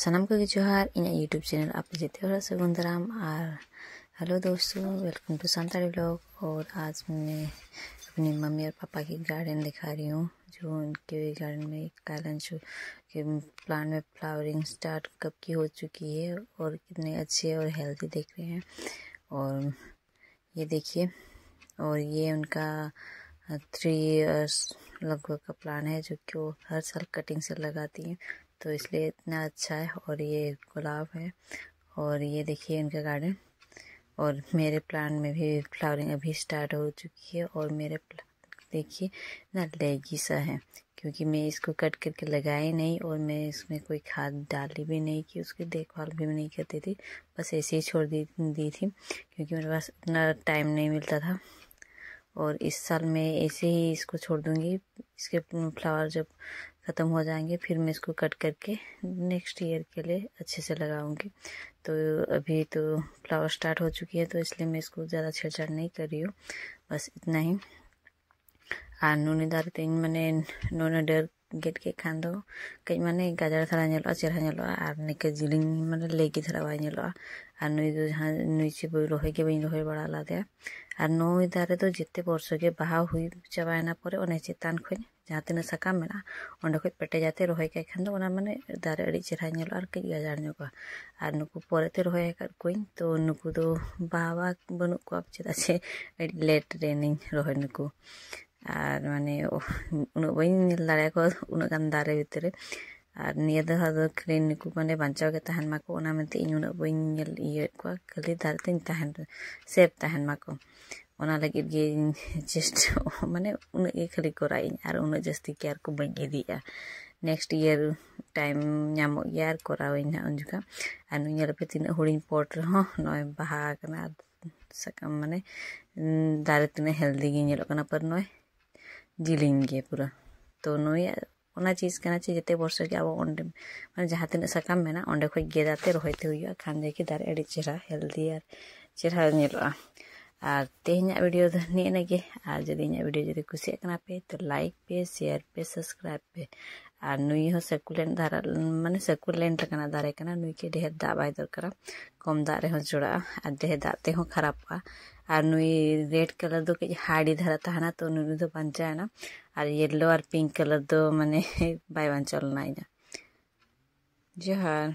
सनम को जोहार इन YouTube channel आप जीते हो दराम और हेलो दोस्तों वेलकम टू संताड़ी ब्लॉग और आज मैं अपनी मम्मी और पापा की गार्डन दिखा रही हूँ जो उनके गार्डन में कैलन शो के प्लान में फ्लावरिंग स्टार्ट कब की हो चुकी है और कितने अच्छे और हेल्दी देख रहे हैं और ये देखिए और ये उनका थ्री ईयर्स लगभग का प्लान है जो कि वो हर साल कटिंग से लगाती हैं तो इसलिए इतना अच्छा है और ये गुलाब है और ये देखिए इनका गार्डन और मेरे प्लांट में भी फ्लावरिंग अभी स्टार्ट हो चुकी है और मेरे देखिए ना लेगी सा है क्योंकि मैं इसको कट करके लगाई नहीं और मैं इसमें कोई खाद डाली भी नहीं कि उसकी देखभाल भी नहीं करती थी बस ऐसे ही छोड़ दी दी थी क्योंकि मेरे पास इतना टाइम नहीं मिलता था और इस साल मैं ऐसे ही इसको छोड़ दूँगी इसके फ्लावर जब ख़त्म हो जाएंगे फिर मैं इसको कट करके नेक्स्ट ईयर के लिए अच्छे से लगाऊंगी तो अभी तो फ्लावर स्टार्ट हो चुकी है तो इसलिए मैं इसको ज़्यादा छेड़छाड़ नहीं कर रही हूँ बस इतना ही आ दार तीन मैंने डर ᱜᱮᱫ ᱠᱮᱫ ᱠᱷᱟᱱ ᱫᱚ ᱠᱟᱹᱡ ᱢᱟᱱᱮ ᱜᱟᱡᱟᱲ ᱫᱷᱟᱨᱟ ᱧᱮᱞᱚᱜᱼᱟ ᱪᱮᱨᱦᱟ ᱧᱮᱞᱚᱜᱼᱟ ᱟᱨ ᱱᱤᱝᱠᱟᱹ ᱡᱤᱞᱤᱧ ᱢᱟᱱᱮ ᱞᱮᱜᱮ ᱫᱷᱟᱨᱟ ᱵᱟᱭ ᱧᱮᱞᱚᱜᱼᱟ ᱟᱨ ᱱᱩᱭ ᱫᱚ ᱡᱟᱦᱟᱸ ᱱᱩᱭ ᱪᱮ ᱨᱚᱦᱚᱭ ᱜᱮ ᱵᱟᱹᱧ ᱨᱚᱦᱚᱭ ᱵᱟᱲᱟ ᱞᱮᱫᱮᱭᱟ ᱟᱨ ᱱᱩᱭ ᱫᱟᱨᱮ ᱫᱚ ᱡᱮᱛᱮ ᱵᱚᱨᱥᱚ ᱜᱮ ᱵᱟᱦᱟ ᱦᱩᱭ ᱪᱟᱵᱟᱭᱮᱱᱟ ᱯᱚᱨᱮ ᱚᱱᱮ ᱪᱮᱛᱟᱱ ᱠᱷᱚᱱ ᱡᱟᱦᱟᱸ ᱛᱤᱱᱟᱹᱜ ᱥᱟᱠᱟᱢ ᱢᱮᱱᱟᱜᱼᱟ ᱚᱸᱰᱮ ᱠᱷᱚᱱ ᱯᱮᱴᱮᱡᱟᱛᱮ ᱨᱚᱦᱚᱭ ᱠᱮᱫ ᱠᱷᱟᱱ ᱫᱚ ᱚᱱᱟ ᱢᱟᱱᱮ ᱫᱟᱨᱮ ᱟᱹᱰᱤ ᱪᱮᱨᱦᱟ ᱧᱮᱞᱚᱜᱼᱟ ᱟᱨ ᱠᱟᱹᱡ ᱜᱟᱡᱟᱲ ᱧᱚᱜᱚᱜᱼᱟ ᱟᱨ ᱱᱩᱠᱩ ᱯᱚᱨᱮᱛᱮ ᱨᱚᱦᱚᱭ ᱟᱠᱟᱫ ᱠᱚᱣᱟᱧ ᱛᱚ ᱱᱩᱠᱩ ᱫᱚ ᱵᱟᱵᱟ ᱵᱟᱹᱱᱩᱜ ᱠᱚᱣᱟ ᱪᱮᱫᱟᱜ ᱥᱮ ᱟᱹᱰᱤ ᱞᱮᱴ ᱨᱮᱱᱤᱧ ᱨᱚᱦᱚᱭ ᱱᱩᱠᱩ ᱟᱨ ᱢᱟᱱᱮ ᱩᱱᱟᱹᱜ ᱵᱟᱹᱧ ᱧᱮᱞ ᱫᱟᱲᱮᱭᱟ ᱠᱚᱣᱟ ᱩᱱᱟᱹᱜ ᱜᱟᱱ ᱫᱟᱨᱮ ᱵᱷᱤᱛᱨᱤ ᱨᱮ ᱟᱨ ᱱᱤᱭᱟᱹ ᱫᱷᱟᱣ ᱫᱚ ᱠᱷᱟᱹᱞᱤ ᱱᱩᱠᱩ ᱢᱟᱱᱮ ᱵᱟᱧᱪᱟᱣ ᱜᱮ ᱛᱟᱦᱮᱱ ᱢᱟᱠᱚ ᱚᱱᱟ ᱢᱮᱱᱛᱮ ᱤᱧ ᱩᱱᱟᱹᱜ ᱵᱟᱹᱧ ᱧᱮᱞ ᱤᱭᱟᱹᱭᱮᱫ ᱠᱚᱣᱟ ᱠᱷᱟᱹᱞᱤ ᱫᱟᱨᱮ ᱛᱤᱧ ᱛᱟᱦᱮᱱ ᱥᱮᱯ ᱛᱟᱦᱮᱱ ᱢᱟᱠᱚ ᱚᱱᱟ ᱞᱟᱹᱜᱤᱫ ᱜᱮ ᱪᱮᱥᱴᱟ ᱢᱟᱱᱮ ᱩᱱᱟᱹᱜ ᱜᱮ ᱠᱷᱟᱹᱞᱤ ᱠᱚᱨᱟᱣᱤᱧ ᱟᱨ ᱩᱱᱟᱹᱜ ᱡᱟᱹᱥᱛᱤ ᱠᱮᱭᱟᱨ ᱠᱚ ᱵᱟᱹᱧ ᱤᱫᱤᱭᱟ ᱱᱮᱠᱥᱴ ᱤᱭᱟᱨ ᱴᱟᱭᱤᱢ ᱧᱟᱢᱚᱜ ᱜᱮᱭᱟ ᱟᱨ ᱠᱚᱨᱟᱣᱟᱹᱧ ᱦᱟᱸᱜ ᱩᱱ ᱡᱚᱠᱷᱚᱱ ᱟᱨ ᱧᱮᱞᱯᱮ ᱛᱤᱱᱟᱹᱜ ᱦᱩᱰᱤᱧ ᱯᱚᱴ ᱨᱮᱦᱚᱸ ᱱᱚᱜᱼᱚᱭ ᱵᱟᱦᱟ ᱟᱠᱟᱱᱟ ᱟᱨ ᱥᱟᱠᱟᱢ ᱢᱟᱱᱮ ᱫᱟᱨᱮ ᱛᱤᱱᱟᱹᱜ ᱦᱮᱞᱫᱤ ᱜᱮ ᱧᱮᱞᱚᱜ ᱠᱟᱱᱟ ᱯᱟᱨ ᱱᱚᱜᱼᱚᱭ जी लेंगे पूरा ᱛᱚ ᱱᱩᱭ ᱚᱱᱟ ᱪᱤᱡ ᱠᱟᱱᱟ ᱪᱮ ᱡᱮᱛᱮ ᱵᱚᱨᱥᱟ ᱜᱮ ᱟᱵᱚ ᱚᱸᱰᱮ ᱢᱟᱱᱮ ᱡᱟᱦᱟᱸ ᱛᱤᱱᱟᱹᱜ ᱥᱟᱠᱟᱢ ᱢᱮᱱᱟᱜᱼᱟ ᱚᱸᱰᱮ ᱠᱷᱚᱡ ᱜᱮᱫ ᱟᱛᱮ ᱨᱚᱦᱚᱭ ᱛᱮ ᱦᱩᱭᱩᱜᱼᱟ ᱠᱷᱟᱱ ᱡᱮᱠᱤ ᱫᱟᱨᱮ ᱟᱹᱰᱤ ᱪᱮᱦᱨᱟ ᱦᱮᱞᱫᱤ ᱟᱨ ᱪᱮᱦᱨᱟ ᱧᱮᱞᱚᱜᱼᱟ ᱟᱨ ᱛᱮᱦᱮᱧᱟᱜ ᱵᱷᱤᱰᱤᱭᱳ ᱫᱚ ᱱᱤᱭᱟᱹ ᱱᱟᱜᱮ ᱟᱨ ᱡᱩᱫᱤ ᱤᱧᱟᱹᱜ ᱵᱷᱤᱰᱤᱭᱳ ᱡᱩᱫᱤ ᱠᱩᱥᱤᱭᱟᱜ ᱠᱟᱱᱟ ᱯᱮ ᱛᱚ ᱞᱟᱭᱤᱠ ᱯᱮ ᱥᱮᱭᱟᱨ ᱯᱮ ᱥᱟᱵᱥᱠᱨᱟᱭᱤᱵ ᱯᱮ ᱟᱨ ᱱᱩᱭ ᱦᱚᱸ ᱥᱮᱠᱩᱞᱮᱱᱴ ᱫᱷᱟᱨᱟ ᱢᱟᱱᱮ ᱥᱮᱠᱩᱞᱮᱱᱴ ᱠᱟᱱᱟ ᱫᱟᱨᱮ ᱠᱟᱱᱟ ᱱᱩᱭ ᱠᱤ ᱰᱷᱮᱨ ᱫᱟᱜ ᱵᱟᱭ ᱫᱚᱨᱠᱟᱨᱟ ᱠᱚᱢ ᱫᱟᱜ ᱨᱮᱦᱚᱸ ᱡᱚᱲᱟᱜᱼᱟ ᱟᱨ ᱰᱷᱮᱨ ᱫᱟᱜ ᱛᱮᱦᱚᱸ ᱠᱷᱟᱨᱟᱯᱚᱜᱼᱟ ᱟᱨ ᱱᱩᱭ ᱨᱮᱰ ᱠᱟᱞᱟᱨ ᱫᱚ ᱠᱟᱹᱡ ᱦᱟᱲᱤ ᱫᱷᱟᱨᱟ ᱛᱟᱦᱮᱱᱟ ᱛᱚ ᱱᱩᱭ ᱫᱚ ᱵᱟᱧᱪᱟᱣᱮᱱᱟ ᱟᱨ ᱭᱮᱞᱳ ᱟᱨ ᱯᱤᱝᱠ ᱠᱟᱞᱟᱨ ᱫᱚ ᱢᱟᱱᱮ ᱵᱟᱭ ᱵᱟᱧᱪᱟᱣ ᱞᱮᱱᱟ ᱤᱧᱟᱹᱜ ᱡᱚᱦᱟᱨ